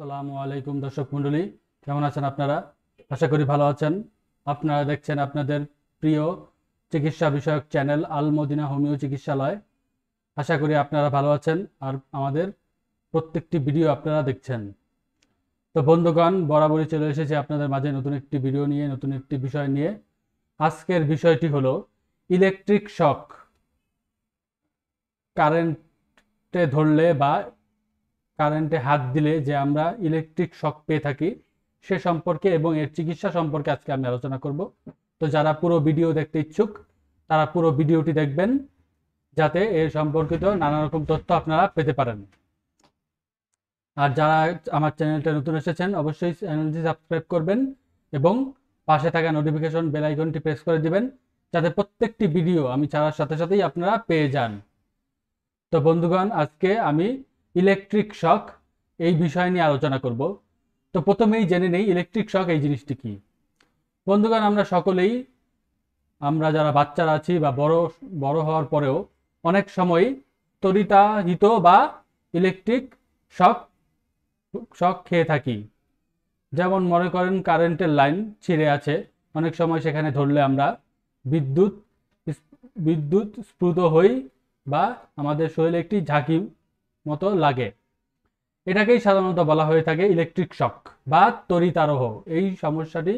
আসসালামু আলাইকুম দর্শক মণ্ডলী কেমন আছেন আপনারা আশা করি ভালো আছেন আপনারা দেখছেন আপনাদের প্রিয় চিকিৎসা বিষয়ক চ্যানেল আল মদিনা হোমিও চিকিৎসালয় আশা করি আপনারা ভালো আছেন আর আমাদের প্রত্যেকটি ভিডিও আপনারা দেখছেন তো বন্ধুগণ বরাবরই চলে এসেছে আপনাদের মাঝে নতুন একটি ভিডিও নিয়ে নতুন একটি বিষয় নিয়ে আজকের বিষয়টি হলো ইলেকট্রিক শক কারেন্টে ধরলে বা কারেন্টে হাত দিলে যে আমরা ইলেকট্রিক শক পেয়ে থাকি সে সম্পর্কে এবং এর চিকিৎসা সম্পর্কে আজকে আমি আলোচনা করব তো যারা পুরো ভিডিও দেখতে ইচ্ছুক তারা পুরো ভিডিওটি দেখবেন যাতে এ সম্পর্কিত নানা রকম তথ্য আপনারা পেতে পারেন আর যারা আমার চ্যানেলটা নতুন এসেছেন অবশ্যই চ্যানেলটি সাবস্ক্রাইব করবেন এবং পাশে থাকা নোটিফিকেশন বেল আইকনটি প্রেস করে দিবেন যাতে প্রত্যেকটি ভিডিও আমি ছাড়ার সাথে সাথেই আপনারা পেয়ে যান তো বন্ধুগণ আজকে আমি ইলেকট্রিক শক এই বিষয় নিয়ে আলোচনা করব তো প্রথমেই জেনে নেই ইলেকট্রিক শক এই জিনিসটি কি বন্ধুগণ আমরা সকলেই আমরা যারা বাচ্চারা আছি বা বড় বড় হওয়ার পরেও অনেক সময় হিত বা ইলেকট্রিক শক শক খেয়ে থাকি যেমন মনে করেন কারেন্টের লাইন ছিঁড়ে আছে অনেক সময় সেখানে ধরলে আমরা বিদ্যুৎ বিদ্যুৎ স্ফুত হই বা আমাদের শরীরে একটি ঝাঁকি মতো লাগে এটাকেই সাধারণত বলা হয়ে থাকে ইলেকট্রিক শক বা তরিতারোহ এই সমস্যাটি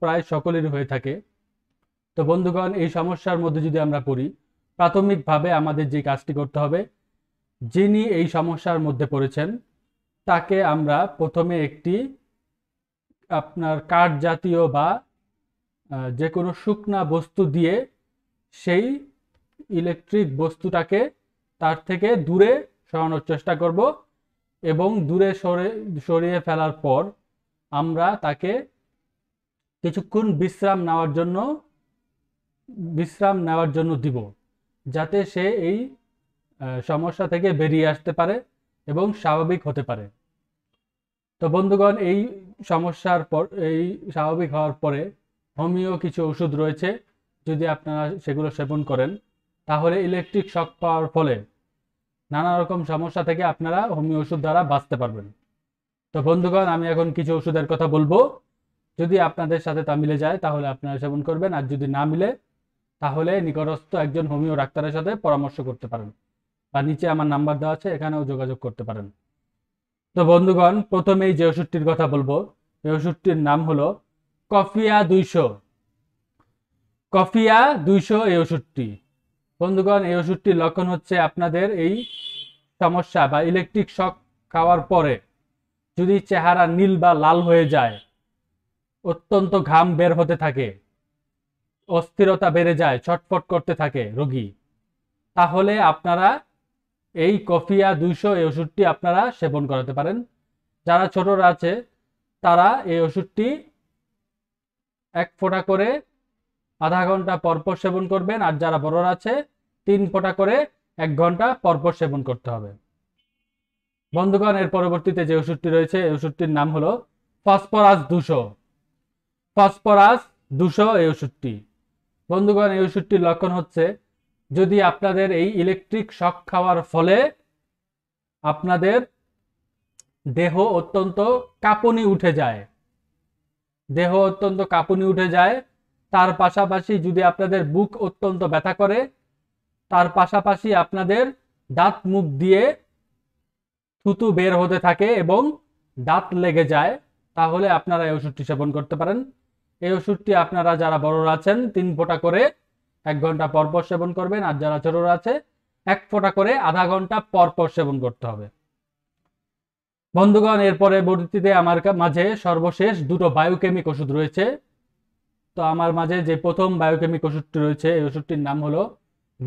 প্রায় সকলের হয়ে থাকে তো বন্ধুগণ এই সমস্যার মধ্যে যদি আমরা পড়ি প্রাথমিকভাবে আমাদের যে কাজটি করতে হবে যিনি এই সমস্যার মধ্যে পড়েছেন তাকে আমরা প্রথমে একটি আপনার কাঠ জাতীয় বা যে কোনো শুকনা বস্তু দিয়ে সেই ইলেকট্রিক বস্তুটাকে তার থেকে দূরে সরানোর চেষ্টা করব এবং দূরে সরে সরিয়ে ফেলার পর আমরা তাকে কিছুক্ষণ বিশ্রাম নেওয়ার জন্য বিশ্রাম নেওয়ার জন্য দিব যাতে সে এই সমস্যা থেকে বেরিয়ে আসতে পারে এবং স্বাভাবিক হতে পারে তো বন্ধুগণ এই সমস্যার পর এই স্বাভাবিক হওয়ার পরে হোমিও কিছু ওষুধ রয়েছে যদি আপনারা সেগুলো সেবন করেন তাহলে ইলেকট্রিক শক পাওয়ার ফলে নানা রকম সমস্যা থেকে আপনারা হোমিও ওষুধ দ্বারা বাঁচতে পারবেন তো বন্ধুগণ আমি এখন কিছু ওষুধের কথা বলবো যদি আপনাদের সাথে তা মিলে যায় তাহলে আপনারা সেবন করবেন আর যদি না মিলে তাহলে নিকটস্থ একজন হোমিও ডাক্তারের সাথে পরামর্শ করতে পারেন বা নিচে আমার নাম্বার দেওয়া আছে এখানেও যোগাযোগ করতে পারেন তো বন্ধুগণ প্রথমেই যে ওষুধটির কথা বলবো এই ওষুধটির নাম হলো কফিয়া দুইশো কফিয়া দুইশো এই ওষুধটি বন্ধুগণ এই ওষুধটির লক্ষণ হচ্ছে আপনাদের এই সমস্যা বা ইলেকট্রিক শক খাওয়ার পরে যদি চেহারা নীল বা লাল হয়ে যায় অত্যন্ত ঘাম বের হতে থাকে অস্থিরতা বেড়ে যায় ছটফট করতে থাকে রোগী তাহলে আপনারা এই কফিয়া দুইশো এই ওষুধটি আপনারা সেবন করাতে পারেন যারা ছোটরা আছে তারা এই ওষুধটি এক ফোঁটা করে আধা ঘন্টা পরপর সেবন করবেন আর যারা বড়রা আছে তিন ফোঁটা করে এক ঘন্টা পরপর সেবন করতে হবে বন্ধুগণ এর পরবর্তীতে যে ওষুধটি রয়েছে এই ওষুধটির নাম হলো ফসফরাস দুশো ফসফরাস দুশো এই ওষুধটি বন্ধুগণ এই ওষুধটির লক্ষণ হচ্ছে যদি আপনাদের এই ইলেকট্রিক শক খাওয়ার ফলে আপনাদের দেহ অত্যন্ত কাঁপনি উঠে যায় দেহ অত্যন্ত কাঁপুনি উঠে যায় তার পাশাপাশি যদি আপনাদের বুক অত্যন্ত ব্যথা করে তার পাশাপাশি আপনাদের দাঁত মুখ দিয়ে থুতু বের হতে থাকে এবং দাঁত লেগে যায় তাহলে আপনারা এই ওষুধটি সেবন করতে পারেন এই ওষুধটি আপনারা যারা বড়রা আছেন তিন ফোঁটা করে এক ঘন্টা পরপর সেবন করবেন আর যারা ছোটরা আছে এক ফোঁটা করে আধা ঘন্টা পরপর সেবন করতে হবে বন্ধুগণ এরপরে বর্তীতে আমার মাঝে সর্বশেষ দুটো বায়োকেমিক ওষুধ রয়েছে তো আমার মাঝে যে প্রথম বায়োকেমিক ওষুধটি রয়েছে এই ওষুধটির নাম হলো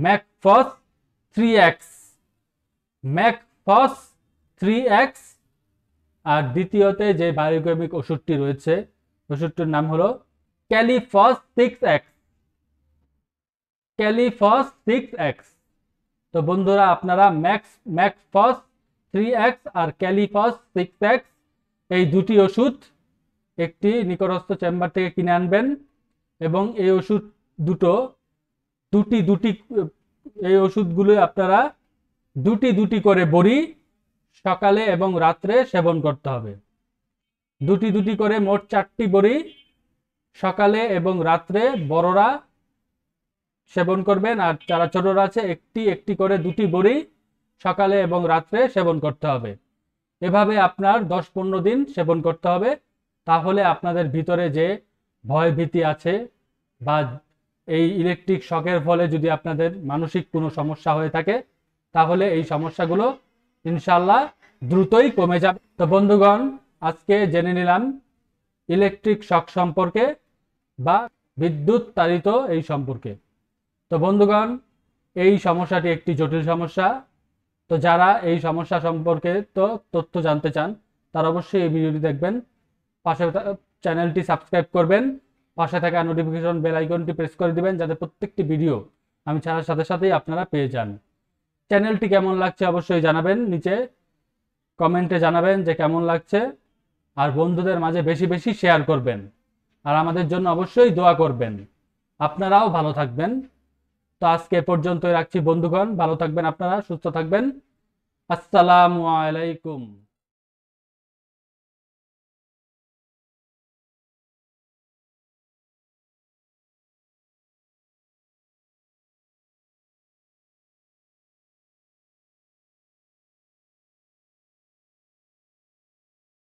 Mag Phos three X Mag Phos three X আর দ্বিতীয়তে যে বায়োগ্রামিক ওষুধটি রয়েছে ওষুধটির নাম হলো Kali Phos six X Kali Phos six X তো বন্ধুরা আপনারা ম্যাক্স ম্যাকফস থ্রি এক্স আর ক্যালিফস সিক্স এক্স এই দুটি ওষুধ একটি নিকটস্থ চেম্বার থেকে কিনে আনবেন এবং এই ওষুধ দুটো দুটি দুটি এই ওষুধগুলো আপনারা দুটি দুটি করে বড়ি সকালে এবং রাত্রে সেবন করতে হবে দুটি দুটি করে মোট চারটি বড়ি সকালে এবং রাত্রে বড়রা সেবন করবেন আর যারা ছোটরা আছে একটি একটি করে দুটি বড়ি সকালে এবং রাত্রে সেবন করতে হবে এভাবে আপনার দশ পনেরো দিন সেবন করতে হবে তাহলে আপনাদের ভিতরে যে ভয় ভীতি আছে বা এই ইলেকট্রিক শকের ফলে যদি আপনাদের মানসিক কোনো সমস্যা হয়ে থাকে তাহলে এই সমস্যাগুলো ইনশাল্লাহ দ্রুতই কমে যাবে তো বন্ধুগণ আজকে জেনে নিলাম ইলেকট্রিক শক সম্পর্কে বা বিদ্যুৎ তাড়িত এই সম্পর্কে তো বন্ধুগণ এই সমস্যাটি একটি জটিল সমস্যা তো যারা এই সমস্যা সম্পর্কে তো তথ্য জানতে চান তারা অবশ্যই এই ভিডিওটি দেখবেন পাশে চ্যানেলটি সাবস্ক্রাইব করবেন পাশে থাকা নোটিফিকেশন বেল আইকনটি প্রেস করে দিবেন যাতে প্রত্যেকটি ভিডিও আমি ছাড়ার সাথে সাথেই আপনারা পেয়ে যান চ্যানেলটি কেমন লাগছে অবশ্যই জানাবেন নিচে কমেন্টে জানাবেন যে কেমন লাগছে আর বন্ধুদের মাঝে বেশি বেশি শেয়ার করবেন আর আমাদের জন্য অবশ্যই দোয়া করবেন আপনারাও ভালো থাকবেন তো আজকে পর্যন্তই রাখছি বন্ধুগণ ভালো থাকবেন আপনারা সুস্থ থাকবেন আসসালামু আলাইকুম